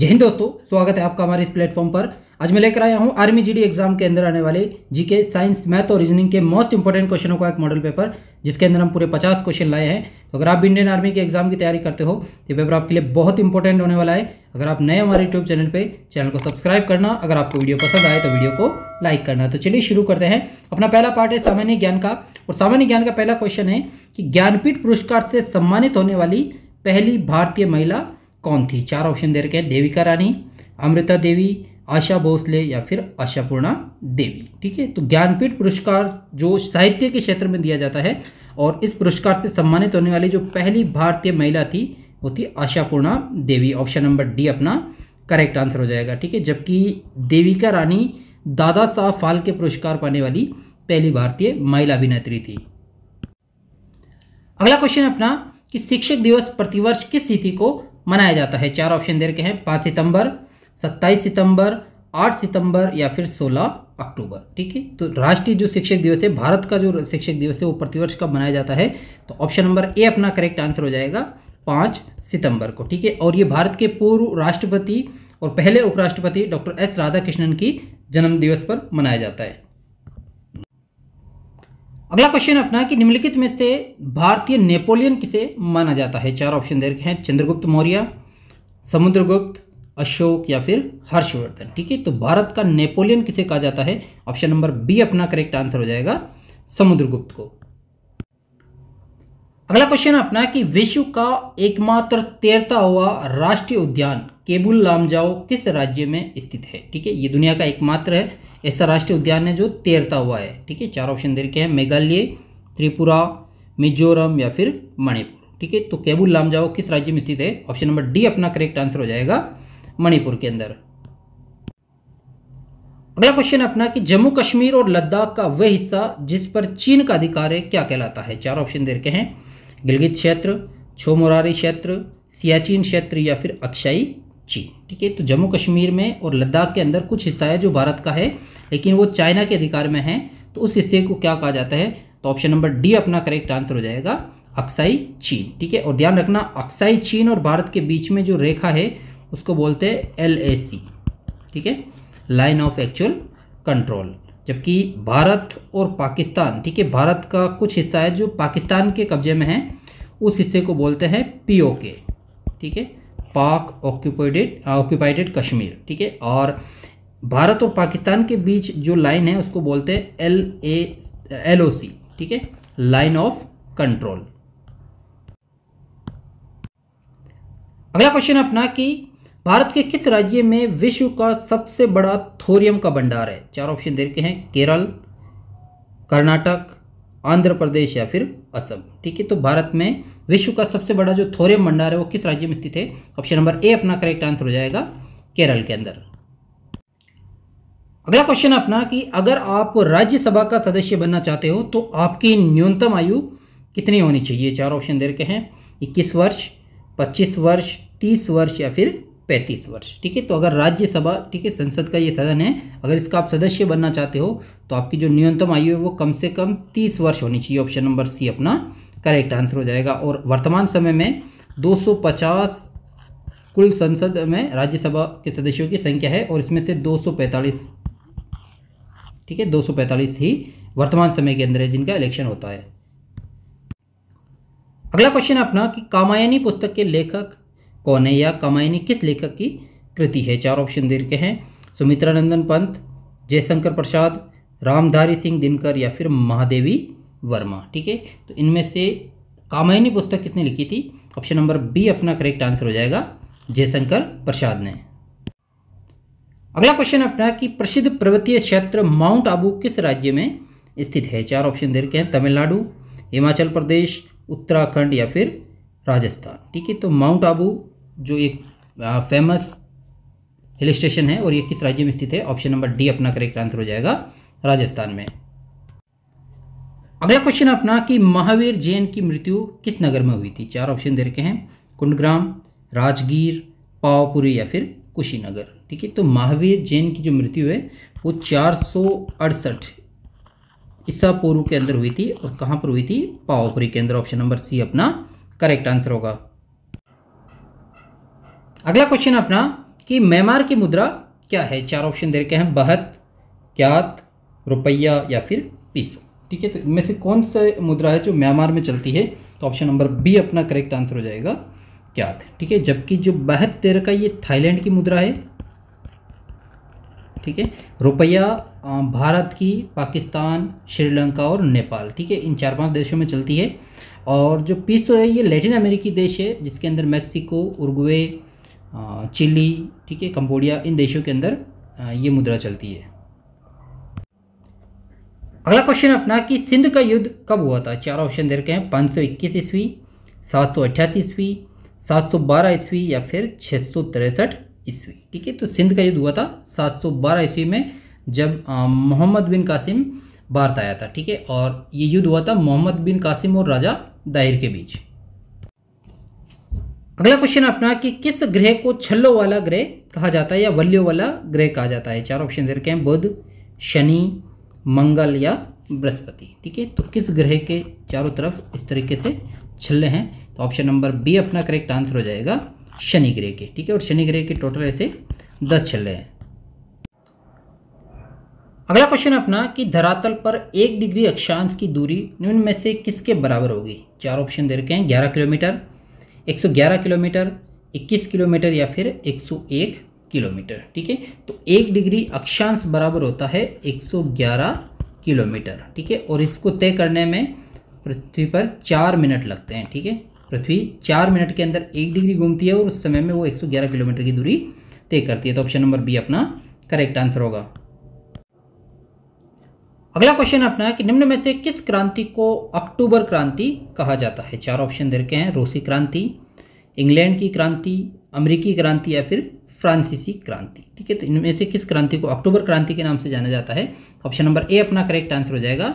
जय हिंद दोस्तों स्वागत है आपका हमारे इस प्लेटफॉर्म पर आज मैं लेकर आया हूं आर्मी जीडी एग्जाम के अंदर आने वाले जीके साइंस मैथ और रीजनिंग के मोस्ट इंपॉर्टेंट क्वेश्चनों का एक मॉडल पेपर जिसके अंदर हम पूरे 50 क्वेश्चन लाए हैं तो अगर आप इंडियन आर्मी के एग्जाम की तैयारी करते हो ये पेपर आपके लिए बहुत इंपॉर्टेंट होने वाला है अगर आप नए हमारे यूट्यूब चैनल पर चैनल को सब्सक्राइब करना अगर आपको वीडियो पसंद आए तो वीडियो को लाइक करना तो चलिए शुरू करते हैं अपना पहला पार्ट है सामान्य ज्ञान का और सामान्य ज्ञान का पहला क्वेश्चन है कि ज्ञानपीठ पुरस्कार से सम्मानित होने वाली पहली भारतीय महिला कौन थी चार ऑप्शन दे रखे हैं देविका रानी अमृता देवी आशा भोसले या फिर आशापूर्णा देवी ठीक है तो ज्ञानपीठ पुरस्कार जो साहित्य के क्षेत्र में दिया जाता है और इस पुरस्कार से सम्मानित होने वाली जो पहली भारतीय महिला थी वो थी Ashapurna Devi option number D अपना करेक्ट आंसर हो जाएगा ठीक है जबकि देविका रानी दादा साहब के पुरस्कार पाने वाली पहली भारतीय महिला अभिनेत्री थी अगला क्वेश्चन अपना कि शिक्षक दिवस प्रतिवर्ष किस तिथि को मनाया जाता है चार ऑप्शन दे रखे हैं पाँच सितंबर सत्ताईस सितंबर आठ सितंबर या फिर सोलह अक्टूबर ठीक है तो राष्ट्रीय जो शिक्षक दिवस है भारत का जो शिक्षक दिवस है वो प्रतिवर्ष कब मनाया जाता है तो ऑप्शन नंबर ए अपना करेक्ट आंसर हो जाएगा पाँच सितंबर को ठीक है और ये भारत के पूर्व राष्ट्रपति और पहले उपराष्ट्रपति डॉक्टर एस राधाकृष्णन की जन्म दिवस पर मनाया जाता है अगला क्वेश्चन अपना कि निम्नलिखित में से भारतीय नेपोलियन किसे माना जाता है चार ऑप्शन दे रखे हैं चंद्रगुप्त मौर्य समुद्रगुप्त अशोक या फिर हर्षवर्धन ठीक है तो भारत का नेपोलियन किसे कहा जाता है ऑप्शन नंबर बी अपना करेक्ट आंसर हो जाएगा समुद्रगुप्त को अगला क्वेश्चन अपना कि विश्व का एकमात्र तैरता हुआ राष्ट्रीय उद्यान केबुल लामजाओ किस राज्य में स्थित है ठीक है ये दुनिया का एकमात्र है ऐसा राष्ट्रीय उद्यान है जो तैरता हुआ है ठीक है चार ऑप्शन दे रखे हैं मेघालय त्रिपुरा मिजोरम या फिर मणिपुर ठीक है तो केबुल लामजाओ किस राज्य में स्थित है ऑप्शन नंबर डी अपना करेक्ट आंसर हो जाएगा मणिपुर के अंदर अगला क्वेश्चन अपना कि जम्मू कश्मीर और लद्दाख का वह हिस्सा जिस पर चीन का अधिकार है क्या कहलाता है चार ऑप्शन दे रखे हैं गिलगित क्षेत्र छोमोरारी क्षेत्र सियाचिन क्षेत्र या फिर अक्षाई चीन ठीक है तो जम्मू कश्मीर में और लद्दाख के अंदर कुछ हिस्सा है जो भारत का है लेकिन वो चाइना के अधिकार में है तो उस हिस्से को क्या कहा जाता है तो ऑप्शन नंबर डी अपना करेक्ट आंसर हो जाएगा अक्साई चीन ठीक है और ध्यान रखना अक्साई चीन और भारत के बीच में जो रेखा है उसको बोलते हैं एल ठीक है लाइन ऑफ एक्चुअल कंट्रोल जबकि भारत और पाकिस्तान ठीक है भारत का कुछ हिस्सा है जो पाकिस्तान के कब्जे में है उस हिस्से को बोलते हैं पीओके ठीक है पाक ऑक्यूपाइडेड ऑक्यूपाइडेड कश्मीर ठीक है और भारत और पाकिस्तान के बीच जो लाइन है उसको बोलते हैं L A L O C ठीक है लाइन ऑफ कंट्रोल अगला क्वेश्चन अपना कि भारत के किस राज्य में विश्व का सबसे बड़ा थोरियम का भंडार है चार ऑप्शन दे रखे हैं केरल कर्नाटक आंध्र प्रदेश या फिर असम ठीक है तो भारत में विश्व का सबसे बड़ा जो थोरियम भंडार है वो किस राज्य में स्थित है ऑप्शन नंबर ए अपना करेक्ट आंसर हो जाएगा केरल के अंदर अगला क्वेश्चन अपना कि अगर आप राज्यसभा का सदस्य बनना चाहते हो तो आपकी न्यूनतम आयु कितनी होनी चाहिए चार ऑप्शन दे रखे हैं इक्कीस वर्ष पच्चीस वर्ष तीस वर्ष या फिर पैंतीस वर्ष ठीक है तो अगर राज्यसभा ठीक है संसद का ये सदन है अगर इसका आप सदस्य बनना चाहते हो तो आपकी जो न्यूनतम आयु है वो कम से कम तीस वर्ष होनी चाहिए ऑप्शन नंबर सी अपना करेक्ट आंसर हो जाएगा और वर्तमान समय में 250 कुल संसद में राज्यसभा के सदस्यों की संख्या है और इसमें से 245 ठीक है 245 ही वर्तमान समय के अंदर है जिनका इलेक्शन होता है अगला क्वेश्चन है अपना कि कामायनी पुस्तक के लेखक कौन है या कमायनी किस लेखक की कृति है चार ऑप्शन दे रखे हैं सुमित्रानंदन पंत जयशंकर प्रसाद रामधारी सिंह दिनकर या फिर महादेवी वर्मा ठीक है तो इनमें से कामायनी पुस्तक किसने लिखी थी ऑप्शन नंबर बी अपना करेक्ट आंसर हो जाएगा जयशंकर प्रसाद ने अगला क्वेश्चन अपना कि प्रसिद्ध पर्वतीय क्षेत्र माउंट आबू किस राज्य में स्थित है चार ऑप्शन दे रखे हैं तमिलनाडु हिमाचल प्रदेश उत्तराखंड या फिर राजस्थान ठीक है तो माउंट आबू जो एक फेमस हिल स्टेशन है और ये किस राज्य में स्थित है ऑप्शन नंबर डी अपना करेक्ट आंसर हो जाएगा राजस्थान में अगला क्वेश्चन अपना कि महावीर जैन की मृत्यु किस नगर में हुई थी चार ऑप्शन दे रखे हैं कुंडग्राम राजगीर पावापुरी या फिर कुशीनगर ठीक है तो महावीर जैन की जो मृत्यु है वो चार सौ अड़सठ ईसा पूर्व के अंदर हुई थी और कहाँ पर हुई थी पावापुरी के अंदर ऑप्शन नंबर सी अपना करेक्ट आंसर होगा अगला क्वेश्चन अपना कि म्यांमार की मुद्रा क्या है चार ऑप्शन दे रखे हैं बहत क्यात रुपया या फिर पीसो ठीक है तो इनमें से कौन सा मुद्रा है जो म्यांमार में चलती है तो ऑप्शन नंबर बी अपना करेक्ट आंसर हो जाएगा क्यात ठीक है जबकि जो बहत तेरह ये थाईलैंड की मुद्रा है ठीक है रुपया भारत की पाकिस्तान श्रीलंका और नेपाल ठीक है इन चार पांच देशों में चलती है और जो पीसो है ये लैटिन अमेरिकी देश है जिसके अंदर मैक्सिको उर्गवे चिली ठीक है कंबोडिया इन देशों के अंदर ये मुद्रा चलती है अगला क्वेश्चन अपना कि सिंध का युद्ध कब हुआ था चार ऑप्शन दे रखे हैं पाँच सौ इक्कीस ईस्वी सात सौ अट्ठासी ईस्वी सात सौ बारह ईस्वी या फिर छः सौ तिरसठ ईस्वी ठीक है तो सिंध का युद्ध हुआ था सात सौ बारह ईस्वी में जब मोहम्मद बिन कासिम भारत आया था ठीक है और ये युद्ध हुआ था मोहम्मद बिन कासिम और राजा दाहिर के बीच अगला क्वेश्चन अपना कि किस ग्रह को छल्लो वाला ग्रह कहा जाता है या वल्यो वाला ग्रह कहा जाता है चार ऑप्शन दे रखे हैं बुध शनि मंगल या बृहस्पति ठीक है तो किस ग्रह के चारों तरफ इस तरीके से छल्ले हैं तो ऑप्शन नंबर बी अपना करेक्ट आंसर हो जाएगा शनि ग्रह के ठीक है और शनि ग्रह के टोटल ऐसे दस छल्ले हैं अगला क्वेश्चन अपना कि धरातल पर एक डिग्री अक्षांश की दूरी निम्न में से किसके बराबर होगी चार ऑप्शन दे रखे हैं ग्यारह किलोमीटर 111 किलोमीटर 21 किलोमीटर या फिर 101 किलोमीटर ठीक है तो एक डिग्री अक्षांश बराबर होता है 111 किलोमीटर ठीक है और इसको तय करने में पृथ्वी पर चार मिनट लगते हैं ठीक है पृथ्वी चार मिनट के अंदर एक डिग्री घूमती है और उस समय में वो 111 किलोमीटर की दूरी तय करती है तो ऑप्शन नंबर बी अपना करेक्ट आंसर होगा अगला क्वेश्चन अपना है कि निम्न में से किस क्रांति को अक्टूबर क्रांति कहा जाता है चार ऑप्शन दे रखे हैं रूसी क्रांति इंग्लैंड की क्रांति अमेरिकी क्रांति या फिर फ्रांसीसी क्रांति ठीक है तो इनमें से किस क्रांति को अक्टूबर क्रांति के नाम से जाना जाता है ऑप्शन नंबर ए अपना करेक्ट आंसर हो जाएगा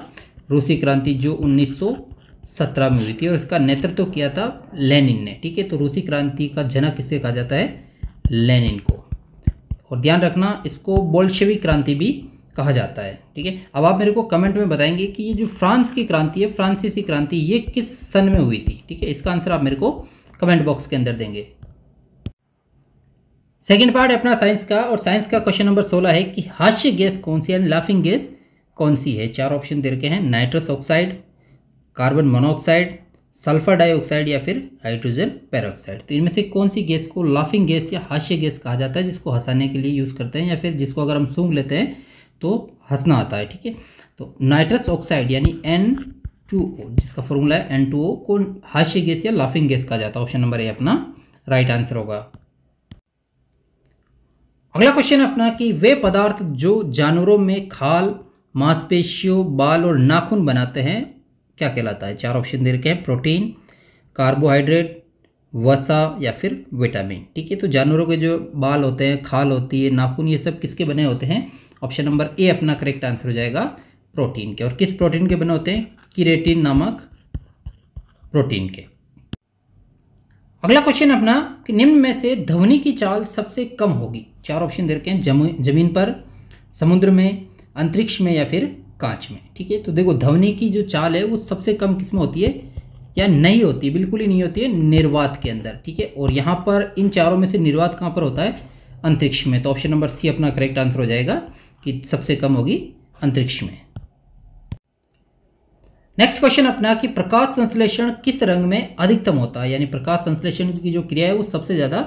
रूसी क्रांति जो 1917 में हुई थी और इसका नेतृत्व तो किया था लेनिन ने ठीक है तो रूसी क्रांति का जनक किसे कहा जाता है लेनिन को और ध्यान रखना इसको बोल्शेविक क्रांति भी कहा जाता है ठीक है अब आप मेरे को कमेंट में बताएंगे कि ये जो फ्रांस की क्रांति है फ्रांसीसी क्रांति ये किस सन में हुई थी ठीक है इसका आंसर आप मेरे को कमेंट बॉक्स के अंदर देंगे सेकेंड पार्ट है अपना साइंस का और साइंस का क्वेश्चन नंबर सोलह है कि हास्य गैस कौन सी है लाफिंग गैस कौन सी है चार ऑप्शन दे रखे हैं nitrous oxide carbon monoxide sulphur dioxide या फिर हाइड्रोजन पेरोक्साइड तो इनमें से कौन सी गैस को लाफिंग गैस या हास्य गैस कहा जाता है जिसको हंसाने के लिए यूज़ करते हैं या फिर जिसको अगर हम सूंघ लेते हैं तो हंसना आता है ठीक है तो नाइट्रस ऑक्साइड यानी एन टू ओ जिसका फॉर्मूला है एन टू ओ को हास्य गैस या लाफिंग गैस कहा जाता है ऑप्शन नंबर ए अपना राइट आंसर होगा अगला क्वेश्चन है अपना कि वे पदार्थ जो जानवरों में खाल मांसपेशियों बाल और नाखून बनाते हैं क्या कहलाता है चार ऑप्शन दे रखे हैं प्रोटीन कार्बोहाइड्रेट वसा या फिर विटामिन ठीक है तो जानवरों के जो बाल होते हैं खाल होती है नाखून ये सब किसके बने होते हैं ऑप्शन नंबर ए अपना करेक्ट आंसर हो जाएगा प्रोटीन के और किस प्रोटीन के बने होते हैं किरेटिन नामक प्रोटीन के अगला क्वेश्चन अपना कि निम्न में से ध्वनि की चाल सबसे कम होगी चार ऑप्शन दे रखे हैं जमीन पर समुद्र में अंतरिक्ष में या फिर कांच में ठीक है तो देखो ध्वनि की जो चाल है वो सबसे कम किस में होती है या नहीं होती बिल्कुल ही नहीं होती है निर्वात के अंदर ठीक है और यहाँ पर इन चारों में से निर्वात कहाँ पर होता है अंतरिक्ष में तो ऑप्शन नंबर सी अपना करेक्ट आंसर हो जाएगा कि सबसे कम होगी अंतरिक्ष में नेक्स्ट क्वेश्चन अपना कि प्रकाश संश्लेषण किस रंग में अधिकतम होता है यानी प्रकाश संश्लेषण की जो क्रिया है वो सबसे ज़्यादा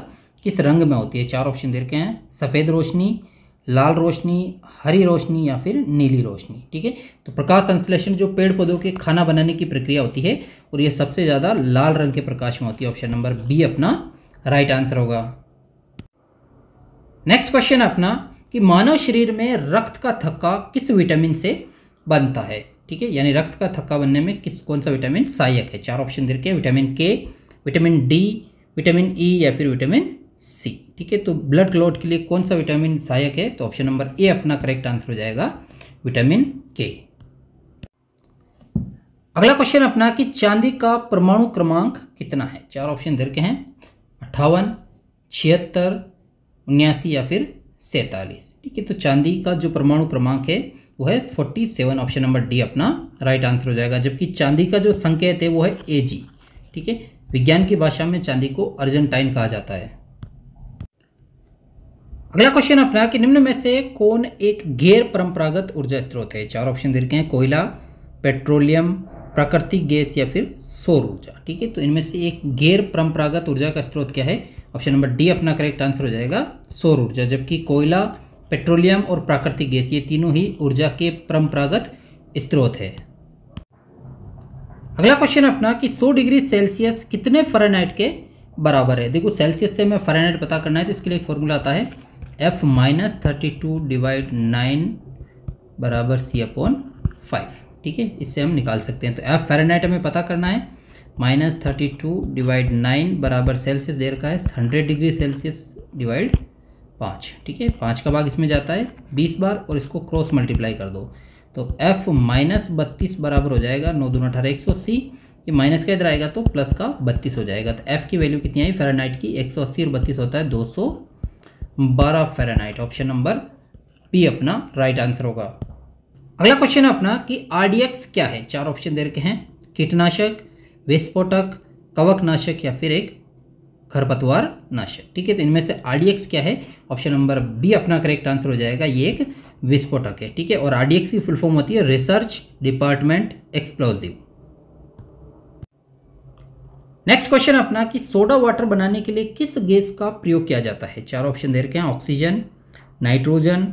किस रंग में होती है चार ऑप्शन दे रखे हैं सफ़ेद रोशनी लाल रोशनी हरी रोशनी या फिर नीली रोशनी ठीक है तो प्रकाश संश्लेषण जो पेड़ पौधों के खाना बनाने की प्रक्रिया होती है और ये सबसे ज़्यादा लाल रंग के प्रकाश में होती है ऑप्शन नंबर बी अपना राइट आंसर होगा नेक्स्ट क्वेश्चन अपना कि मानव शरीर में रक्त का थक्का किस विटामिन से बनता है ठीक है यानी रक्त का थक्का बनने में किस कौन सा विटामिन सहायक है चार ऑप्शन दे रखे हैं vitamin K vitamin D vitamin E e या फिर विटामिन सी ठीक है तो ब्लड क्लॉट के लिए कौन सा विटामिन सहायक है तो ऑप्शन नंबर ए अपना करेक्ट आंसर हो जाएगा विटामिन के अगला क्वेश्चन अपना कि चांदी का परमाणु क्रमांक कितना है चार ऑप्शन दे रखे हैं अट्ठावन छिहत्तर उन्यासी या फिर सैतालीस ठीक है तो चांदी का जो परमाणु क्रमांक है वो है forty seven option number D अपना राइट आंसर हो जाएगा जबकि चांदी का जो संकेत है वो है ए जी ठीक है विज्ञान की भाषा में चांदी को अर्जेंटाइन कहा जाता है अगला क्वेश्चन अपना कि निम्न में से कौन एक गैर परंपरागत ऊर्जा स्रोत है चार ऑप्शन दे रखे हैं कोयला पेट्रोलियम प्राकृतिक गैस या फिर सौर ऊर्जा ठीक है तो इनमें से एक गैर परंपरागत ऊर्जा का स्रोत क्या है ऑप्शन नंबर डी अपना करेक्ट आंसर हो जाएगा सौर ऊर्जा जबकि कोयला पेट्रोलियम और प्राकृतिक गैस ये तीनों ही ऊर्जा के परंपरागत स्रोत है अगला क्वेश्चन अपना कि 100 डिग्री सेल्सियस कितने फरनहाइट के बराबर है देखो सेल्सियस से हमें फरनहाइट पता करना है तो इसके लिए एक फॉर्मूला आता है F minus thirty two divide nine बराबर सी अपॉन फाइव ठीक है इससे हम निकाल सकते हैं तो एफ फैरनाइट हमें पता करना है minus thirty two divide nine बराबर सेल्सियस दे रखा है हंड्रेड डिग्री सेल्सियस डिवाइड पाँच ठीक है पाँच का भाग इसमें जाता है बीस बार और इसको क्रॉस मल्टीप्लाई कर दो तो एफ माइनस बत्तीस बराबर हो जाएगा नौ दून अठारह एक सौ अस्सी ये माइनस का इधर आएगा तो प्लस का बत्तीस हो जाएगा तो एफ़ की वैल्यू कितनी आई फेरानाइट की एक सौ अस्सी और बत्तीस होता है दो सौ बारह फेरानाइट ऑप्शन नंबर पी अपना राइट आंसर होगा अगला क्वेश्चन है अपना कि आर क्या है चार ऑप्शन दे रखे हैं कीटनाशक विस्फोटक कवक नाशक या फिर एक खरपतवार नाशक ठीक है तो इनमें से आर क्या है ऑप्शन नंबर बी अपना करेक्ट आंसर हो जाएगा ये एक विस्फोटक है ठीक है और आर की फुल फॉर्म होती है research department explosive next question अपना कि सोडा वाटर बनाने के लिए किस गैस का प्रयोग किया जाता है चार ऑप्शन दे रखे हैं ऑक्सीजन नाइट्रोजन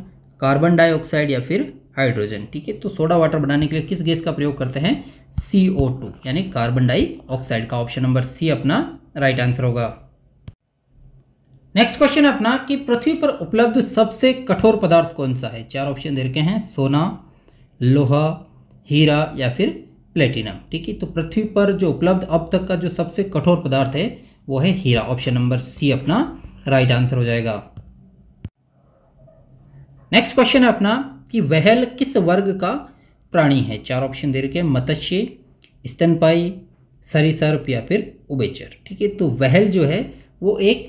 कार्बन डाइऑक्साइड या फिर हाइड्रोजन ठीक है तो सोडा वाटर बनाने के लिए किस गैस का प्रयोग करते हैं सी ओ टू यानी कार्बन डाइऑक्साइड का ऑप्शन नंबर सी अपना राइट आंसर होगा नेक्स्ट क्वेश्चन अपना कि पृथ्वी पर उपलब्ध सबसे कठोर पदार्थ कौन सा है चार ऑप्शन दे रखे हैं सोना लोहा हीरा या फिर प्लेटिनम ठीक है तो पृथ्वी पर जो उपलब्ध अब तक का जो सबसे कठोर पदार्थ है वो है हीरा ऑप्शन नंबर सी अपना राइट आंसर हो जाएगा नेक्स्ट क्वेश्चन है अपना कि वहल किस वर्ग का प्राणी है चार ऑप्शन दे रखे हैं मत्स्य स्तनपाई सरीसर्प या फिर उबेचर ठीक है तो वहल जो है वो एक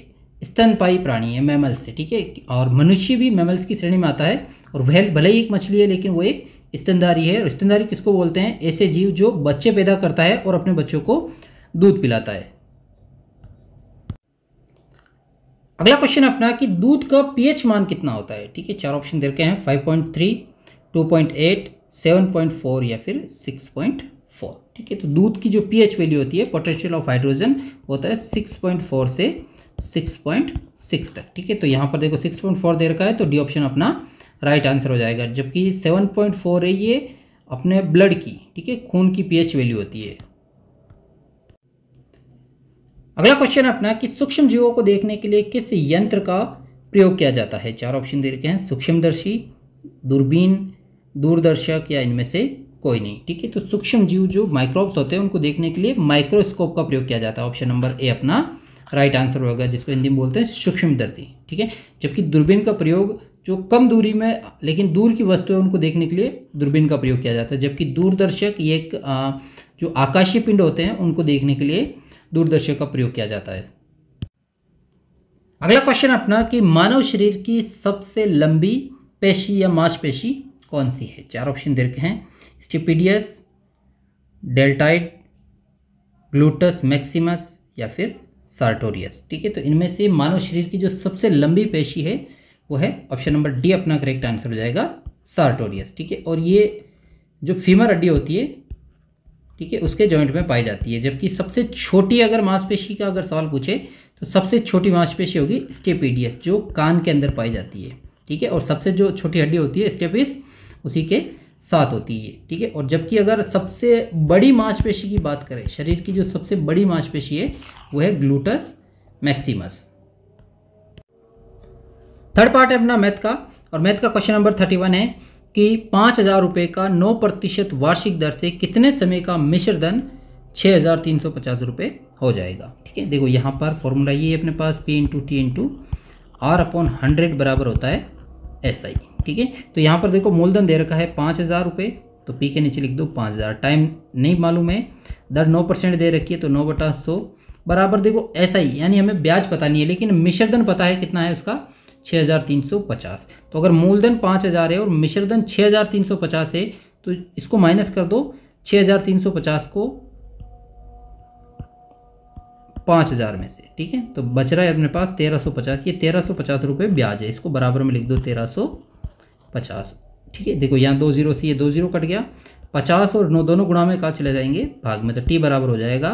स्तनपाई प्राणी है मैमल से ठीक है और मनुष्य भी मैमल्स की श्रेणी में आता है और वहल भले ही एक मछली है लेकिन वो एक स्तनधारी है और स्तनधारी किसको बोलते हैं ऐसे जीव जो बच्चे पैदा करता है और अपने बच्चों को दूध पिलाता है अगला क्वेश्चन अपना कि दूध का पीएच मान कितना होता है ठीक है चार ऑप्शन दे रखे हैं 5.3, 2.8, 7.4 या फिर 6.4 ठीक है तो दूध की जो पीएच वैल्यू होती है पोटेंशियल ऑफ हाइड्रोजन होता है 6.4 से 6.6 तक ठीक है तो यहाँ पर देखो 6.4 दे रखा है तो डी ऑप्शन अपना राइट आंसर हो जाएगा जबकि 7.4 है ये अपने ब्लड की ठीक है खून की पीएच वैल्यू होती है अगला क्वेश्चन अपना कि सूक्ष्म जीवों को देखने के लिए किस यंत्र का प्रयोग किया जाता है चार ऑप्शन दे रखे हैं सूक्ष्मदर्शी दूरबीन दूरदर्शक या इनमें से कोई नहीं ठीक है तो सूक्ष्म जीव जो माइक्रोब्स होते हैं उनको देखने के लिए माइक्रोस्कोप का प्रयोग किया जाता है ऑप्शन नंबर ए अपना राइट आंसर होगा जिसको हिंदी में बोलते हैं सूक्ष्मदर्शी ठीक है जबकि दूरबीन का प्रयोग जो कम दूरी में लेकिन दूर की वस्तुएं उनको देखने के लिए दूरबीन का प्रयोग किया जाता है जबकि दूरदर्शक एक जो आकाशीय पिंड होते हैं उनको देखने के लिए दूरदर्शन का प्रयोग किया जाता है अगला क्वेश्चन अपना कि मानव शरीर की सबसे लंबी पेशी या मांसपेशी कौन सी है चार ऑप्शन दे रखे हैं स्टिपीडियस डेल्टाइड ग्लूटस मैक्सिमस या फिर सार्टोरियस ठीक है तो इनमें से मानव शरीर की जो सबसे लंबी पेशी है वो है ऑप्शन नंबर डी अपना करेक्ट आंसर हो जाएगा सार्टोरियस ठीक है और ये जो फीमर हड्डी होती है ठीक है उसके जॉइंट में पाई जाती है जबकि सबसे छोटी अगर मांसपेशी का अगर सवाल पूछे तो सबसे छोटी मांसपेशी होगी स्टेपीडियस जो कान के अंदर पाई जाती है ठीक है और सबसे जो छोटी हड्डी होती है स्टेपिस उसी के साथ होती है ठीक है और जबकि अगर सबसे बड़ी मांसपेशी की बात करें शरीर की जो सबसे बड़ी मांसपेशी है वो है ग्लूटस मैक्सिमस थर्ड पार्ट है अपना मैथ का और मैथ का क्वेश्चन नंबर थर्टी वन है कि पाँच हज़ार रुपये का नौ प्रतिशत वार्षिक दर से कितने समय का मिश्र धन छः हज़ार तीन सौ पचास रुपये हो जाएगा ठीक है देखो यहाँ पर फॉर्मूला ये अपने पास P into T into R upon hundred बराबर होता है एस आई ठीक है तो यहाँ पर देखो मूलधन दे रखा है पाँच हज़ार रुपये तो पी के नीचे लिख दो पाँच हज़ार टाइम नहीं मालूम है दर नौ परसेंट दे रखी है तो नौ बटा सौ बराबर देखो एस आई यानी हमें ब्याज पता नहीं है लेकिन मिश्रधन पता है कितना है उसका 6350 तो अगर मूलधन 5000 है और मिश्रधन 6350 है तो इसको माइनस कर दो 6350 को 5000 में से ठीक है तो बच रहा है अपने पास 1350 ये 1350 रुपए ब्याज है इसको बराबर में लिख दो 1350 ठीक है देखो यहाँ दो जीरो से ये दो जीरो कट गया पचास और नौ दोनों गुणा में कहा चले जाएंगे भाग में तो टी बराबर हो जाएगा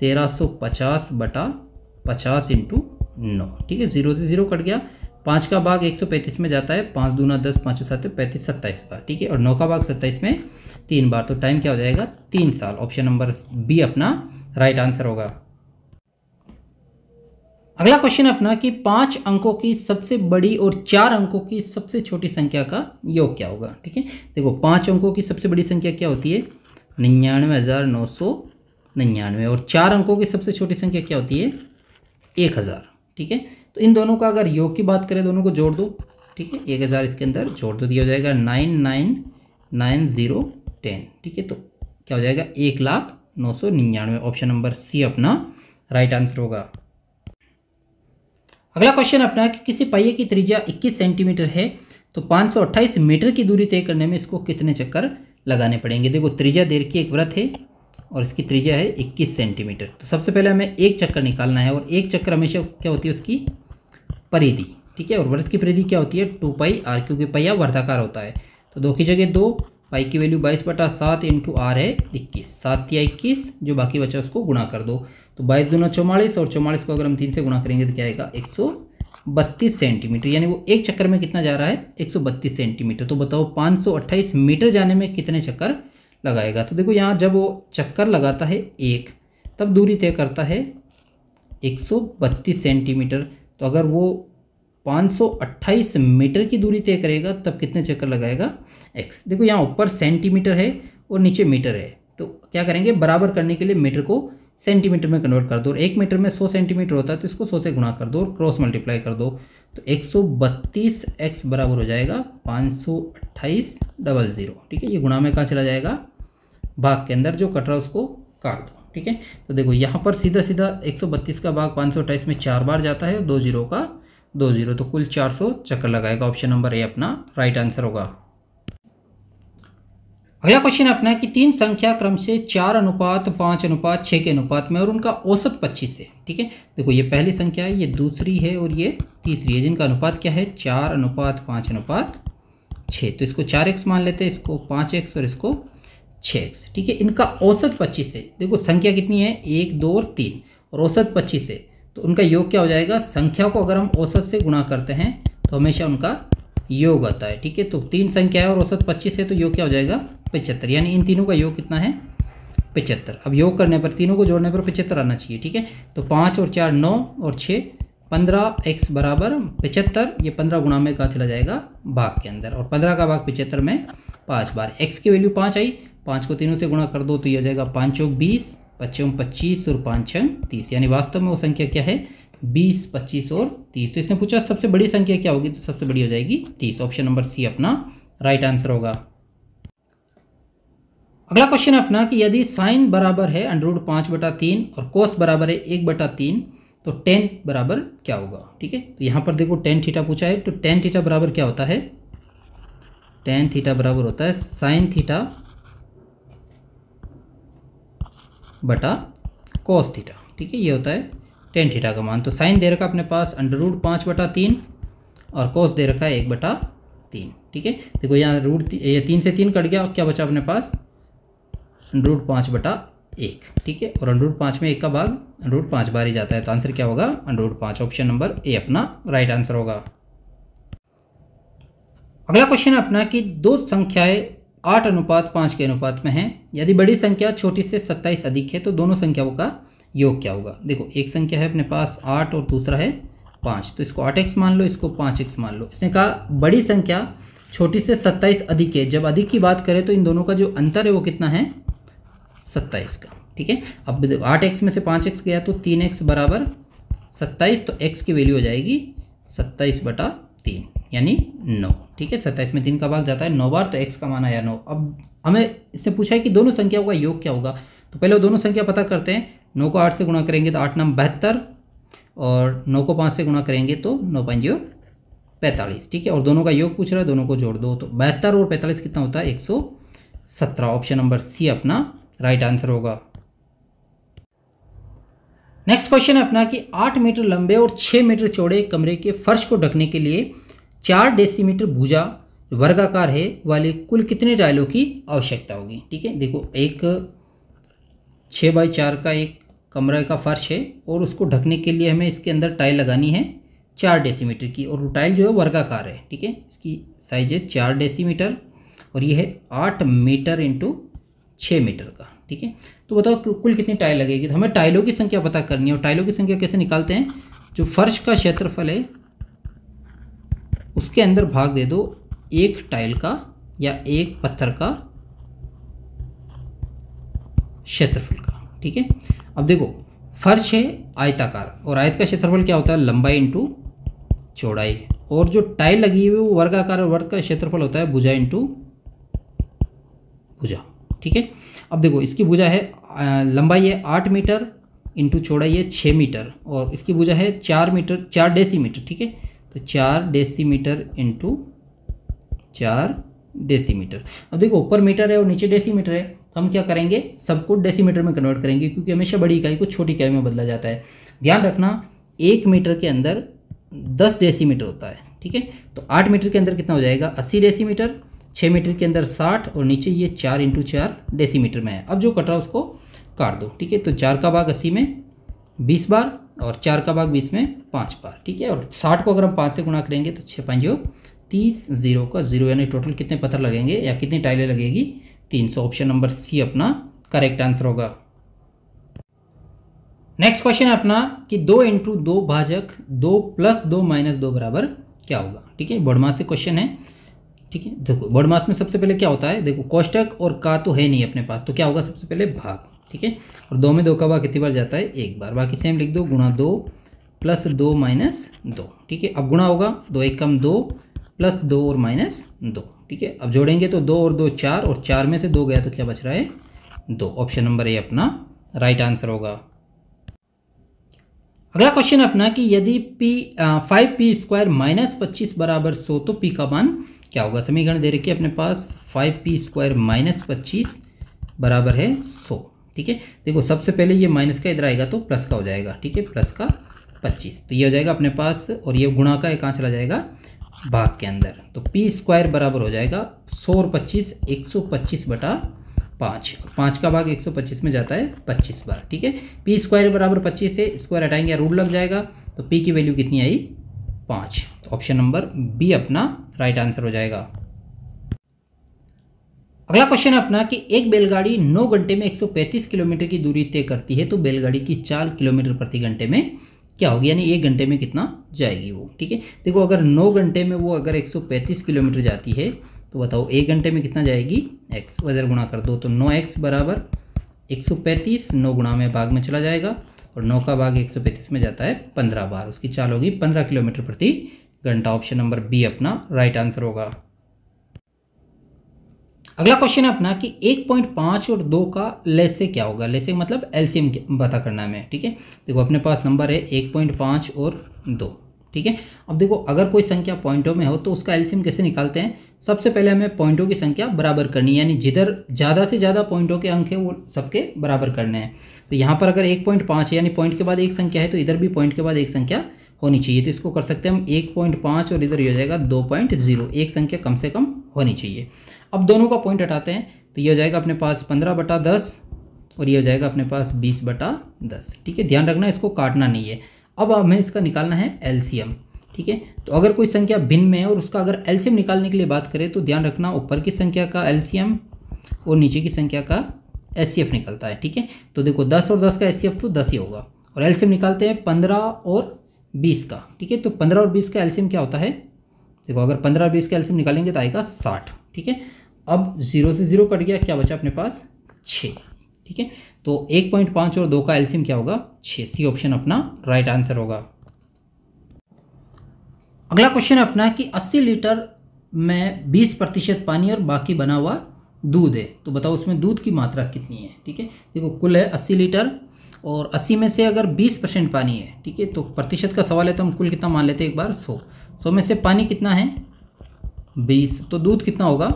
तेरह सौ पचास बटा पचास इंटू नौ ठीक है जीरो से जीरो कट गया पाँच का भाग 135 में जाता है पाँच दूना दस पाँच सात पैंतीस सत्ताईस बार ठीक है और नौ का भाग सत्ताईस में तीन बार तो टाइम क्या हो जाएगा तीन साल ऑप्शन नंबर बी अपना राइट आंसर होगा अगला क्वेश्चन अपना कि पांच अंकों की सबसे बड़ी और चार अंकों की सबसे छोटी संख्या का योग क्या होगा ठीक है देखो पांच अंकों की सबसे बड़ी संख्या क्या होती है निन्यानवे हज़ार नौ सौ निन्यानवे और चार अंकों की सबसे छोटी संख्या क्या होती है एक हज़ार ठीक है तो इन दोनों का अगर योग की बात करें दोनों को जोड़ दो ठीक है एक हज़ार इसके अंदर जोड़ दो दिया हो जाएगा nine nine nine zero ten ठीक है तो क्या हो जाएगा एक लाख नौ सौ निन्यानवे ऑप्शन नंबर सी अपना राइट आंसर होगा अगला क्वेश्चन अपना कि किसी पहिए की त्रिज्या 21 सेंटीमीटर है तो 528 मीटर की दूरी तय करने में इसको कितने चक्कर लगाने पड़ेंगे देखो त्रिज्या देर की एक व्रत है और इसकी त्रिज्या है 21 सेंटीमीटर तो सबसे पहले हमें एक चक्कर निकालना है और एक चक्कर हमेशा क्या होती है उसकी परिधि ठीक है और वृत्त की परिधि क्या होती है टू पाई आर क्योंकि पहिया वर्धाकार होता है तो दो की जगह दो पाई की वैल्यू बाईस बटा सात इंटू आर है इक्कीस सात या इक्कीस जो बाकी बचा उसको गुणा कर दो तो बाईस दोनों चौवालीस और चौवालीस को अगर हम तीन से गुणा करेंगे तो क्या आएगा एक सौ बत्तीस सेंटीमीटर यानी वो एक चक्कर में कितना जा रहा है एक सौ बत्तीस सेंटीमीटर तो बताओ पाँच सौ अट्ठाईस मीटर जाने में कितने चक्कर लगाएगा तो देखो यहाँ जब वो चक्कर लगाता है एक तब दूरी तय करता है एक सौ बत्तीस सेंटीमीटर तो अगर वो 528 मीटर की दूरी तय करेगा तब कितने चक्कर लगाएगा एक्स देखो यहाँ ऊपर सेंटीमीटर है और नीचे मीटर है तो क्या करेंगे बराबर करने के लिए मीटर को सेंटीमीटर में कन्वर्ट कर दो और एक मीटर में 100 सेंटीमीटर होता है तो इसको 100 से गुणा कर दो और क्रॉस मल्टीप्लाई कर दो तो एक एक्स बराबर हो जाएगा पाँच डबल ज़ीरो ठीक है ये गुणा में कहाँ चला जाएगा भाग के अंदर जो कट रहा है उसको काट दो ठीक है तो देखो यहाँ पर सीधा सीधा 132 का भाग पाँच में चार बार जाता है दो जीरो का दो जीरो तो कुल 400 चक्कर लगाएगा ऑप्शन नंबर ए अपना राइट आंसर होगा अगला क्वेश्चन अपना है कि तीन संख्या क्रम से चार अनुपात पाँच अनुपात छः के अनुपात में और उनका औसत पच्चीस है ठीक है देखो ये पहली संख्या है ये दूसरी है और ये तीसरी है जिनका अनुपात क्या है चार अनुपात पाँच अनुपात छः तो इसको चार एक्स मान लेते हैं इसको पाँच एक्स और इसको छः एक्स ठीक है इनका औसत पच्चीस है देखो संख्या कितनी है एक दो और तीन और औसत पच्चीस है तो उनका योग क्या हो जाएगा संख्या को अगर हम औसत से गुणा करते हैं तो हमेशा उनका योग आता है ठीक है तो तीन संख्या है और औसत पच्चीस है तो योग क्या हो जाएगा पचहत्तर यानी इन तीनों का योग कितना है पचहत्तर अब योग करने पर तीनों को जोड़ने पर पचहत्तर आना चाहिए ठीक है तो पाँच और चार नौ और छः पंद्रह एक्स बराबर पचहत्तर ये पंद्रह गुणा में कहा चला जाएगा भाग के अंदर और पंद्रह का भाग पचहत्तर में पाँच बार एक्स की वैल्यू पाँच आई पाँच को तीनों से गुणा कर दो तो यह जाएगा पाँचों बीस पच्चों पच्चीस और पाँच छंग तीस यानी वास्तव में वो संख्या क्या है बीस पच्चीस और तीस तो इसने पूछा सबसे बड़ी संख्या क्या होगी तो सबसे बड़ी हो जाएगी तीस ऑप्शन नंबर सी अपना राइट आंसर होगा अगला क्वेश्चन है अपना कि यदि साइन बराबर है अंडरूड पाँच बटा तीन और कोस बराबर है एक बटा तीन तो टेन बराबर क्या होगा ठीक है तो यहाँ पर देखो टेन थीटा पूछा है तो टेन थीटा बराबर क्या होता है टेन थीटा बराबर होता है साइन थीटा बटा कॉस थीटा ठीक है ये होता है टेन थीटा का मान तो साइन दे रखा अपने पास अंडर रूट पाँच बटा तीन और कॉस दे रखा है एक बटा तीन ठीक है देखो यहाँ रूट ये तीन से तीन कट गया और क्या बचा अपने पास अंडर रूट पाँच बटा एक ठीक है और अंडर रूट पाँच में एक का भाग अंडर रूट पाँच बार ही जाता है तो आंसर क्या होगा अंडर रूट पाँच ऑप्शन नंबर ए अपना राइट आंसर होगा अगला क्वेश्चन है अपना कि दो संख्याएं आठ अनुपात पाँच के अनुपात में है यदि बड़ी संख्या छोटी से सत्ताईस अधिक है तो दोनों संख्याओं का योग क्या होगा देखो एक संख्या है अपने पास आठ और दूसरा है पाँच तो इसको आठ एक्स मान लो इसको पाँच एक्स मान लो इसने कहा बड़ी संख्या छोटी से सत्ताईस अधिक है जब अधिक की बात करें तो इन दोनों का जो अंतर है वो कितना है सत्ताईस का ठीक है अब देखो आठ एक्स में से पाँच एक्स गया तो तीन एक्स बराबर सत्ताईस तो एक्स की वैल्यू हो जाएगी सत्ताईस बटा तीन यानी नौ ठीक है सत्ताईस में तीन का भाग जाता है नौ बार तो एक्स का मान आया नौ अब हमें इससे पूछा है कि दोनों संख्याओं का योग क्या होगा तो पहले दोनों संख्या पता करते हैं नौ को आठ से गुणा करेंगे तो आठ नाम बहत्तर और नौ को पाँच से गुणा करेंगे तो नौ पंजियो पैंतालीस ठीक है और दोनों का योग पूछ रहा है दोनों को जोड़ दो तो बहत्तर और पैंतालीस कितना होता है एक सौ सत्रह ऑप्शन नंबर सी अपना राइट आंसर होगा नेक्स्ट क्वेश्चन है अपना कि आठ मीटर लंबे और छः मीटर चौड़े कमरे के फर्श को ढकने के लिए चार डेसीमीटर भुजा वर्गाकार है वाले कुल कितने टाइलों की आवश्यकता होगी ठीक है देखो एक छः बाई चार का एक कमरे का फर्श है और उसको ढकने के लिए हमें इसके अंदर टाइल लगानी है चार डेसीमीटर की और टाइल जो है वर्गाकार है ठीक है इसकी साइज है चार डेसीमीटर और यह है आठ मीटर इंटू छः मीटर का ठीक है तो बताओ कुल कितनी टाइल लगेगी तो हमें टाइलों की संख्या पता करनी है और टाइलों की संख्या कैसे निकालते हैं जो फर्श का क्षेत्रफल है उसके अंदर भाग दे दो एक टाइल का या एक पत्थर का क्षेत्रफल का ठीक है अब देखो फर्श है आयताकार और आयत का क्षेत्रफल क्या होता है लंबाई इंटू चौड़ाई और जो टाइल लगी हुई है वो वर्गाकार वर्ग का क्षेत्रफल होता है भुजा इंटू भुजा ठीक है अब देखो इसकी भुजा है लंबाई है आठ मीटर इंटू चौड़ाई है छः मीटर और इसकी भुजा है चार मीटर चार डेसीमीटर ठीक है तो चार डेसीमीटर इंटू चार डेसीमीटर अब देखो ऊपर मीटर है और नीचे डेसीमीटर है तो हम क्या करेंगे सबको डेसीमीटर में कन्वर्ट करेंगे क्योंकि हमेशा बड़ी इकाई को छोटी इकाई में बदला जाता है ध्यान रखना एक मीटर के अंदर दस डेसीमीटर होता है ठीक है तो आठ मीटर के अंदर कितना हो जाएगा अस्सी डेसीमीटर छः मीटर के अंदर साठ और नीचे ये चार इंटू चार डेसीमीटर में है अब जो कट रहा है उसको काट दो ठीक है तो चार का भाग अस्सी में बीस बार और चार का भाग बीस में पाँच बार ठीक है और साठ को अगर हम पाँच से गुणा करेंगे तो छः जो तीस जीरो का जीरो यानी टोटल कितने पत्थर लगेंगे या कितनी टाइलें लगेगी तीन सौ ऑप्शन नंबर सी अपना करेक्ट आंसर होगा नेक्स्ट क्वेश्चन है अपना कि दो इंटू दो भाजक दो प्लस दो माइनस दो बराबर क्या होगा ठीक है बोर्डमास से क्वेश्चन है ठीक है देखो बोर्डमास में सबसे पहले क्या होता है देखो कोष्टक और का तो है नहीं अपने पास तो क्या होगा सबसे पहले भाग ठीक है और दो में दो का भाग कितनी बार जाता है एक बार बाकी सेम लिख दो गुणा दो प्लस दो माइनस दो ठीक है अब गुणा होगा दो एक कम दो प्लस दो और माइनस दो ठीक है अब जोड़ेंगे तो दो और दो चार और चार में से दो गया तो क्या बच रहा है दो ऑप्शन नंबर ए अपना राइट आंसर होगा अगला क्वेश्चन अपना कि यदि P five P square minus पच्चीस बराबर सो तो पी का मान क्या होगा समीकरण दे रखिए अपने पास फाइव पी स्क्वायर माइनस पच्चीस बराबर है सौ ठीक है देखो सबसे पहले ये माइनस का इधर आएगा तो प्लस का हो जाएगा ठीक है प्लस का पच्चीस तो ये हो जाएगा अपने पास और ये गुणा का कहाँ चला जाएगा भाग के अंदर तो पी स्क्वायर बराबर हो जाएगा सौ और पच्चीस एक सौ पच्चीस बटा पाँच और पाँच का भाग एक सौ पच्चीस में जाता है पच्चीस बार ठीक है पी स्क्वायर बराबर पच्चीस है स्क्वायर हटाएंगे रूट लग जाएगा तो पी की वैल्यू कितनी आई पाँच तो ऑप्शन नंबर बी अपना राइट आंसर हो जाएगा अगला क्वेश्चन है अपना कि एक बैलगाड़ी 9 घंटे में 135 किलोमीटर की दूरी तय करती है तो बैलगाड़ी की चाल किलोमीटर प्रति घंटे में क्या होगी यानी एक घंटे में कितना जाएगी वो ठीक है देखो अगर 9 घंटे में वो अगर 135 किलोमीटर जाती है तो बताओ एक घंटे में कितना जाएगी एक्स वजर गुणा कर दो तो नौ एक्स बराबर एक सौ पैंतीस नौ गुणा में भाग में चला जाएगा और नौ का भाग एक सौ पैंतीस में जाता है पंद्रह बार उसकी चाल होगी पंद्रह किलोमीटर प्रति घंटा ऑप्शन नंबर बी अपना राइट आंसर होगा अगला क्वेश्चन है अपना कि 1.5 और 2 का लेसे क्या होगा लेसे मतलब एलसीएम पता करना हमें ठीक है देखो अपने पास नंबर है 1.5 और 2 ठीक है अब देखो अगर कोई संख्या पॉइंटों में हो तो उसका एलसीएम कैसे निकालते हैं सबसे पहले हमें पॉइंटों की संख्या बराबर करनी है यानी जिधर ज़्यादा से ज़्यादा पॉइंटों के अंक है वो सबके बराबर करने हैं तो यहाँ पर अगर एक पॉइंट पाँच है यानी पॉइंट के बाद एक संख्या है तो इधर भी पॉइंट के बाद एक संख्या होनी चाहिए तो इसको कर सकते हैं हम एक पॉइंट पाँच और इधर ये हो जाएगा दो पॉइंट जीरो एक संख्या कम से कम होनी चाहिए अब दोनों का पॉइंट हटाते हैं तो ये हो जाएगा अपने पास पंद्रह बटा दस और ये हो जाएगा अपने पास बीस बटा दस ठीक है ध्यान रखना इसको काटना नहीं है अब हमें इसका निकालना है एलसीएम ठीक है तो अगर कोई संख्या भिन्न में है और उसका अगर एलसीएम निकालने के लिए बात करें तो ध्यान रखना ऊपर की संख्या का एलसीएम और नीचे की संख्या का एस निकलता है ठीक है तो देखो दस और दस का एस तो दस ही होगा और एलसीएम निकालते हैं पंद्रह और बीस का ठीक है तो पंद्रह और बीस का एलसीएम क्या होता है देखो अगर पंद्रह और बीस का एलसीएम निकालेंगे तो आएगा साठ ठीक है अब जीरो से जीरो कट गया क्या बचा अपने पास छ ठीक है तो एक पॉइंट पाँच और दो का एल्सियम क्या होगा छः सी ऑप्शन अपना राइट आंसर होगा अगला क्वेश्चन है अपना कि 80 लीटर में 20 प्रतिशत पानी और बाकी बना हुआ दूध है तो बताओ उसमें दूध की मात्रा कितनी है ठीक है देखो कुल है अस्सी लीटर और अस्सी में से अगर बीस परसेंट पानी है ठीक है तो प्रतिशत का सवाल है तो हम कुल कितना मान लेते हैं एक बार सौ सौ में से पानी कितना है बीस तो दूध कितना होगा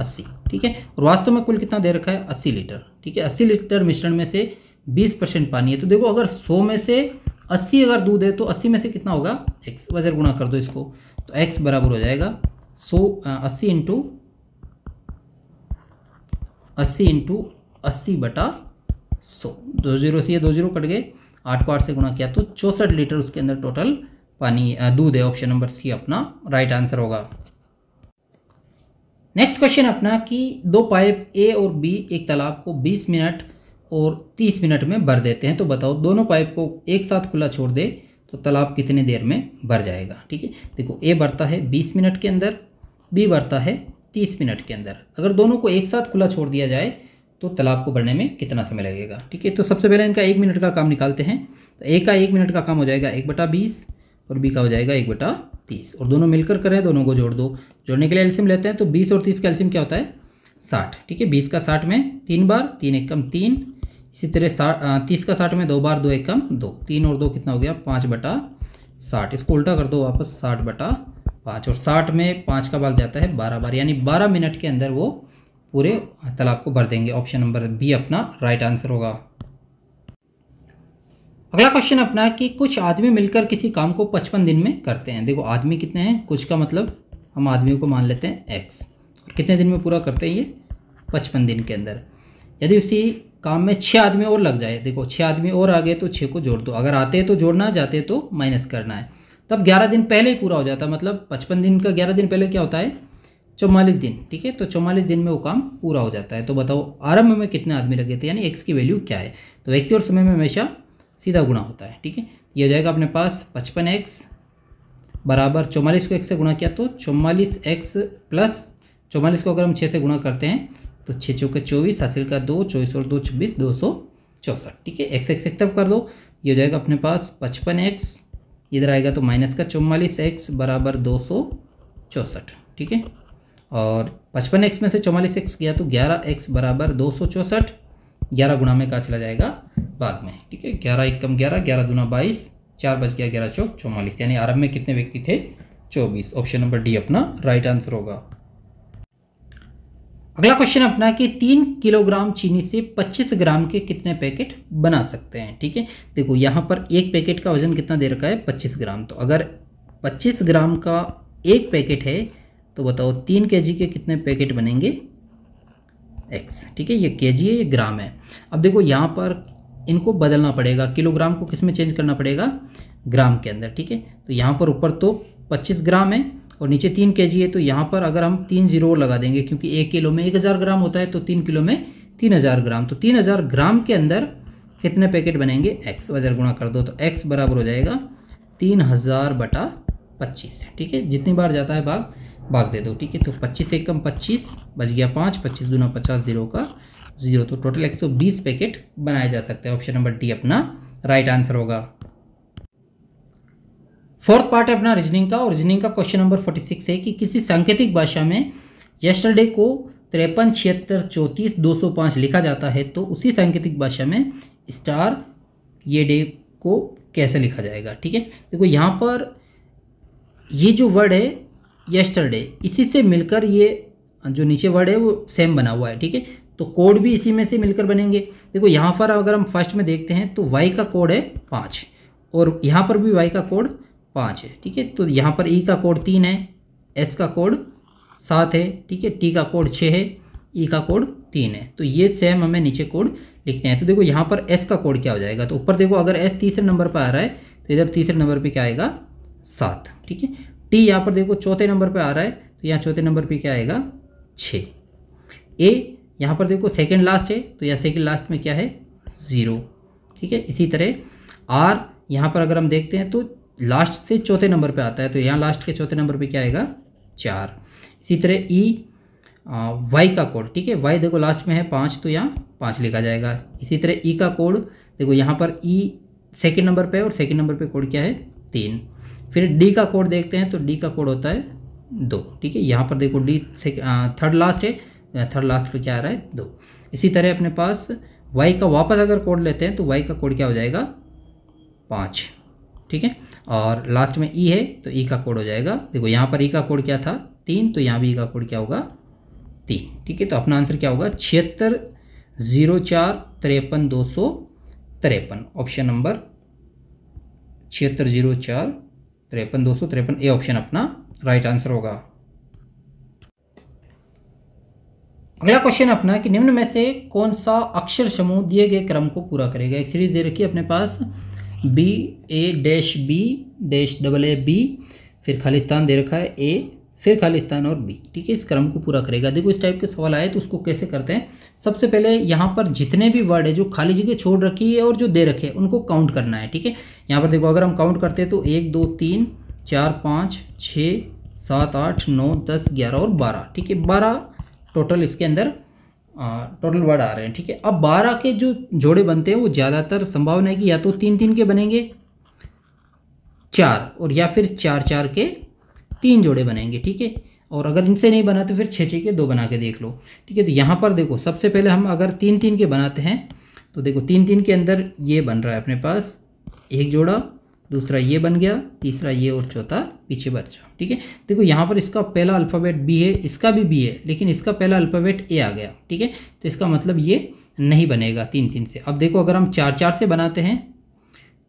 अस्सी ठीक है और वास्तव में कुल कितना दे रखा है अस्सी लीटर ठीक है अस्सी लीटर मिश्रण में से बीस परसेंट पानी है तो देखो अगर सौ में से अस्सी अगर दूध है तो अस्सी में से कितना होगा एक्स वजह गुणा कर दो इसको तो एक्स बराबर हो जाएगा सो अस्सी इंटू अस्सी इंटू अस्सी बटा सौ दो जीरो से ये दो जीरो कट गए आठ को आठ से गुणा किया तो चौंसठ लीटर उसके अंदर टोटल पानी दूध है ऑप्शन नंबर सी अपना राइट आंसर होगा नेक्स्ट क्वेश्चन अपना कि दो पाइप ए और बी एक तालाब को 20 मिनट और 30 मिनट में भर देते हैं तो बताओ दोनों पाइप को एक साथ खुला छोड़ दे तो तालाब कितने देर में भर जाएगा ठीक है देखो ए भरता है 20 मिनट के अंदर बी भरता है 30 मिनट के अंदर अगर दोनों को एक साथ खुला छोड़ दिया जाए तो तालाब को भरने में कितना समय लगेगा ठीक है तो सबसे पहले इनका एक मिनट का काम निकालते हैं तो ए का एक मिनट का काम हो जाएगा एक बटा बीस और बी का हो जाएगा एक बटा तीस और दोनों मिलकर करें दोनों को जोड़ दो जोड़ने के लिए एल्सियम लेते हैं तो बीस और तीस का एल्सियम क्या होता है साठ ठीक है बीस का साठ में तीन बार तीन एक कम तीन इसी तरह साठ तीस का साठ में दो बार दो एक कम दो तीन और दो कितना हो गया पाँच बटा साठ इसको उल्टा कर दो वापस साठ बटा पाँच और साठ में पाँच का भाग जाता है बारह बार यानी बारह मिनट के अंदर वो पूरे तालाब को भर देंगे ऑप्शन नंबर बी अपना राइट आंसर होगा अगला क्वेश्चन अपना है कि कुछ आदमी मिलकर किसी काम को पचपन दिन में करते हैं देखो आदमी कितने हैं कुछ का मतलब हम आदमियों को मान लेते हैं एक्स और कितने दिन में पूरा करते हैं ये पचपन दिन के अंदर यदि उसी काम में छः आदमी और लग जाए देखो छः आदमी और आ गए तो छः को जोड़ दो अगर आते हैं तो जोड़ना जाते हैं तो माइनस करना है तब ग्यारह दिन पहले ही पूरा हो जाता है मतलब पचपन दिन का ग्यारह दिन पहले क्या होता है चौवालीस दिन ठीक है तो चौवालीस दिन में वो काम पूरा हो जाता है तो बताओ आरंभ में कितने आदमी लगे थे यानी एक्स की वैल्यू क्या है तो व्यक्ति और समय में हमेशा सीधा गुणा होता है ठीक है यह आ जाएगा अपने पास पचपन एक्स बराबर चौवालीस को एक्स से गुणा किया तो चौवालीस एक्स प्लस चौवालीस को अगर हम छः से गुणा करते हैं तो छः चौके चौबीस हासिल का दो चौबीस और दो छब्बीस दो सौ चौंसठ ठीक है एक्स एक्स एक तरफ कर दो ये हो जाएगा अपने पास पचपन एक्स इधर आएगा तो माइनस का चौवालीस एक्स बराबर दो सौ चौंसठ ठीक है और पचपन एक्स में से चौवालीस एक्स गया तो ग्यारह एक्स बराबर दो सौ चौंसठ ग्यारह गुणा में कहा चला जाएगा बाद में ठीक है ग्यारह एक कम ग्यारह ग्यारह दूना बाईस चार बज गया ग्यारह चौक चौवालीस यानी अरब में कितने व्यक्ति थे चौबीस ऑप्शन नंबर डी अपना राइट आंसर होगा अगला क्वेश्चन अपना कि तीन किलोग्राम चीनी से 25 ग्राम के कितने पैकेट बना सकते हैं ठीक है देखो यहाँ पर एक पैकेट का वजन कितना दे रखा है 25 ग्राम तो अगर 25 ग्राम का एक पैकेट है तो बताओ तीन के के कितने पैकेट बनेंगे एक्स ठीक है ये के है ये ग्राम है अब देखो यहाँ पर इनको बदलना पड़ेगा किलोग्राम को किस में चेंज करना पड़ेगा ग्राम के अंदर ठीक है तो यहाँ पर ऊपर तो पच्चीस ग्राम है और नीचे तीन के है तो यहाँ पर अगर हम तीन जीरो लगा देंगे क्योंकि एक किलो में एक हज़ार ग्राम होता है तो तीन किलो में तीन हज़ार ग्राम तो तीन हज़ार ग्राम के अंदर कितने पैकेट बनेंगे एक्स वजर गुणा कर दो तो एक्स बराबर हो जाएगा तीन हज़ार बटा पच्चीस ठीक है जितनी बार जाता है भाग भाग दे दो ठीक है तो पच्चीस एक कम पच्चीस बच गया पाँच पच्चीस दूना पचास जीरो का जीरो तो टोटल बीस पैकेट बनाए जा सकते हैं ऑप्शन नंबर डी अपना राइट आंसर होगा फोर्थ पार्ट है अपना रीजनिंग का और रीजनिंग का क्वेश्चन नंबर 46 है कि किसी सांकेतिक भाषा में येस्टरडे को तिरपन छिहत्तर चौंतीस दो सौ पाँच लिखा जाता है तो उसी सांकेतिक भाषा में स्टार ये डे को कैसे लिखा जाएगा ठीक है देखो यहाँ पर ये जो वर्ड है यस्टरडे इसी से मिलकर ये जो नीचे वर्ड है वो सेम बना हुआ है ठीक है तो कोड भी इसी में से मिलकर बनेंगे देखो यहाँ पर अगर हम फर्स्ट में देखते हैं तो वाई का कोड है पाँच और यहाँ पर भी वाई का कोड पाँच है ठीक है तो यहाँ पर ई e का कोड तीन है एस का कोड सात है ठीक है टी का कोड छः है ई e का कोड तीन है तो ये सेम हमें नीचे कोड लिखने हैं तो देखो यहाँ पर एस का कोड क्या हो जाएगा तो ऊपर देखो अगर एस तीसरे नंबर पर आ रहा है तो इधर तीसरे नंबर पर क्या आएगा सात ठीक है टी यहाँ पर देखो चौथे नंबर पर आ रहा है तो यहाँ चौथे नंबर पर क्या आएगा छः ए यहाँ पर देखो सेकेंड लास्ट है तो यहाँ सेकेंड लास्ट में क्या है ज़ीरो ठीक है इसी तरह आर यहाँ पर अगर हम देखते हैं तो लास्ट से चौथे नंबर पे आता है तो यहाँ लास्ट के चौथे नंबर पे क्या आएगा चार इसी तरह ई e, वाई का कोड ठीक है वाई देखो लास्ट में है पाँच तो यहाँ पाँच लिखा जाएगा इसी तरह ई e का कोड देखो यहाँ पर ई सेकेंड नंबर पर और सेकेंड नंबर पर कोड क्या है तीन फिर डी का कोड देखते हैं तो डी का कोड होता है दो ठीक है यहाँ पर देखो डी थर्ड लास्ट है थर्ड लास्ट पे क्या आ रहा है दो इसी तरह अपने पास वाई का वापस अगर कोड लेते हैं तो वाई का कोड क्या हो जाएगा पाँच ठीक है और लास्ट में ई e है तो ई e का कोड हो जाएगा देखो यहाँ पर ई e का कोड क्या था तीन तो यहाँ भी ई का कोड क्या होगा तीन ठीक है तो अपना आंसर क्या होगा छिहत्तर ज़ीरो चार तिरपन दो सौ तिरपन ऑप्शन नंबर छिहत्तर ज़ीरो चार तिरपन दो सौ तिरपन ए ऑप्शन अपना राइट आंसर होगा अगला क्वेश्चन अपना कि निम्न में से कौन सा अक्षर समूह दिए गए क्रम को पूरा करेगा एक सीरीज दे रखी अपने पास B A dash B dash double A B फिर खालिस्तान दे रखा है ए फिर खालिस्तान और बी ठीक है इस क्रम को पूरा करेगा देखो इस टाइप के सवाल आए तो उसको कैसे करते हैं सबसे पहले यहाँ पर जितने भी वर्ड है जो खाली जगह छोड़ रखी है और जो दे रखे हैं उनको काउंट करना है ठीक है यहाँ पर देखो अगर हम काउंट करते हैं तो एक दो तीन चार पाँच छः सात आठ नौ दस ग्यारह और बारह ठीक है बारह टोटल इसके अंदर टोटल वर्ड आ रहे हैं ठीक है अब बारह के जो जोड़े बनते हैं वो ज़्यादातर संभावना है कि या तो तीन तीन के बनेंगे चार और या फिर चार चार के तीन जोड़े बनेंगे ठीक है और अगर इनसे नहीं बना तो फिर छः छः के दो बना के देख लो ठीक है तो यहाँ पर देखो सबसे पहले हम अगर तीन तीन के बनाते हैं तो देखो तीन तीन के अंदर ये बन रहा है अपने पास एक जोड़ा दूसरा ये बन गया तीसरा ये और चौथा पीछे बच गया ठीक है देखो यहाँ पर इसका पहला अल्फ़ाबेट बी है इसका भी बी है लेकिन इसका पहला अल्फ़ाबेट ए आ गया ठीक है तो इसका मतलब ये नहीं बनेगा तीन तीन से अब देखो अगर हम चार चार से बनाते हैं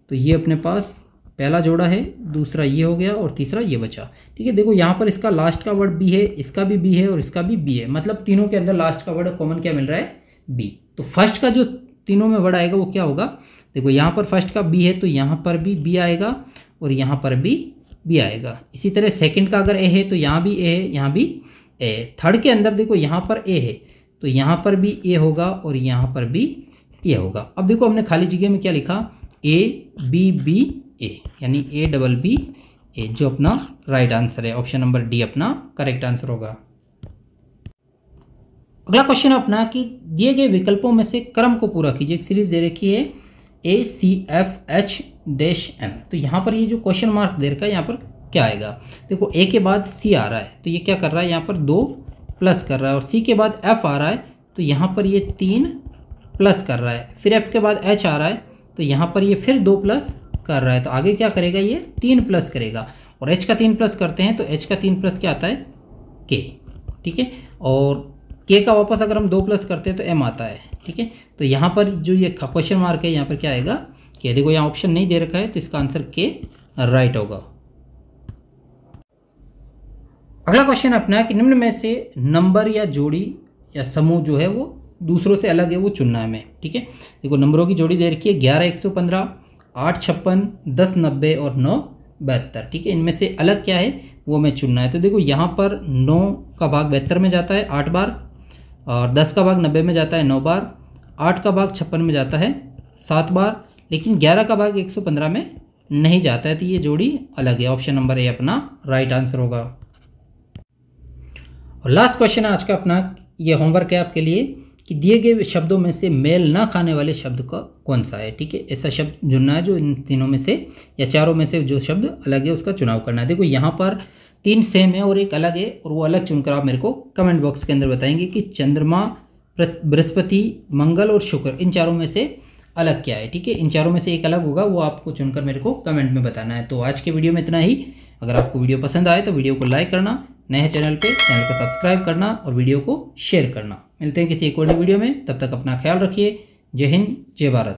तो ये अपने पास पहला जोड़ा है दूसरा ये हो गया और तीसरा ये बचा ठीक है देखो यहाँ पर इसका लास्ट का वर्ड बी है इसका भी बी है और इसका भी बी है मतलब तीनों के अंदर लास्ट का वर्ड कॉमन क्या मिल रहा है बी तो फर्स्ट का जो तीनों में वर्ड आएगा वो क्या होगा देखो यहाँ पर फर्स्ट का बी है तो यहाँ पर भी बी आएगा और यहाँ पर भी भी आएगा इसी तरह सेकंड का अगर ए है तो यहाँ भी ए है यहाँ भी ए है थर्ड के अंदर देखो यहाँ पर ए है तो यहाँ पर भी ए होगा और यहाँ पर भी ए होगा अब देखो हमने खाली जगह में क्या लिखा ए बी बी ए यानी ए डबल बी ए जो अपना राइट आंसर है ऑप्शन नंबर डी अपना करेक्ट आंसर होगा अगला क्वेश्चन अपना कि दिए गए विकल्पों में से क्रम को पूरा कीजिए एक सीरीज दे रखी है A C F H dash M तो यहाँ पर ये जो क्वेश्चन मार्क दे रखा है यहाँ पर क्या आएगा देखो ए के बाद सी आ रहा है तो ये क्या कर रहा है यहाँ पर दो प्लस कर रहा है और सी के बाद एफ आ रहा है तो यहाँ पर ये तीन प्लस कर रहा है फिर एफ के बाद एच आ रहा है तो यहाँ पर ये फिर दो प्लस कर रहा है तो आगे क्या करेगा ये तीन प्लस करेगा और एच का तीन प्लस करते हैं तो एच का तीन प्लस क्या आता है के ठीक है और के का वापस अगर हम दो प्लस करते हैं तो एम आता है ठीक है तो यहाँ पर जो ये क्वेश्चन मार्क है यहाँ पर क्या आएगा कि देखो यहाँ ऑप्शन नहीं दे रखा है तो इसका आंसर के राइट होगा अगला क्वेश्चन अपना है कि निम्न में से नंबर या जोड़ी या समूह जो है वो दूसरों से अलग है वो चुनना है हमें ठीक है देखो नंबरों की जोड़ी दे रखी है ग्यारह एक सौ पंद्रह आठ छप्पन दस नब्बे और नौ बहत्तर ठीक है इनमें से अलग क्या है वो हमें चुनना है तो देखो यहाँ पर नौ का भाग बहत्तर में जाता है आठ बार और दस का भाग नब्बे में जाता है नौ बार आठ का भाग छप्पन में जाता है सात बार लेकिन ग्यारह का भाग एक सौ पंद्रह में नहीं जाता है तो ये जोड़ी अलग है ऑप्शन नंबर ए अपना राइट आंसर होगा और लास्ट क्वेश्चन है आज का अपना ये होमवर्क है आपके लिए कि दिए गए शब्दों में से मेल ना खाने वाले शब्द का कौन सा है ठीक है ऐसा शब्द चुनना है जो इन तीनों में से या चारों में से जो शब्द अलग है उसका चुनाव करना है देखो यहाँ पर तीन सेम है और एक अलग है और वो अलग चुनकर आप मेरे को कमेंट बॉक्स के अंदर बताएंगे कि चंद्रमा बृहस्पति मंगल और शुक्र इन चारों में से अलग क्या है ठीक है इन चारों में से एक अलग होगा वो आपको चुनकर मेरे को कमेंट में बताना है तो आज के वीडियो में इतना ही अगर आपको वीडियो पसंद आए तो वीडियो को लाइक करना नए चैनल पे चैनल को सब्सक्राइब करना और वीडियो को शेयर करना मिलते हैं किसी एक और वीडियो में तब तक अपना ख्याल रखिए जय हिंद जय भारत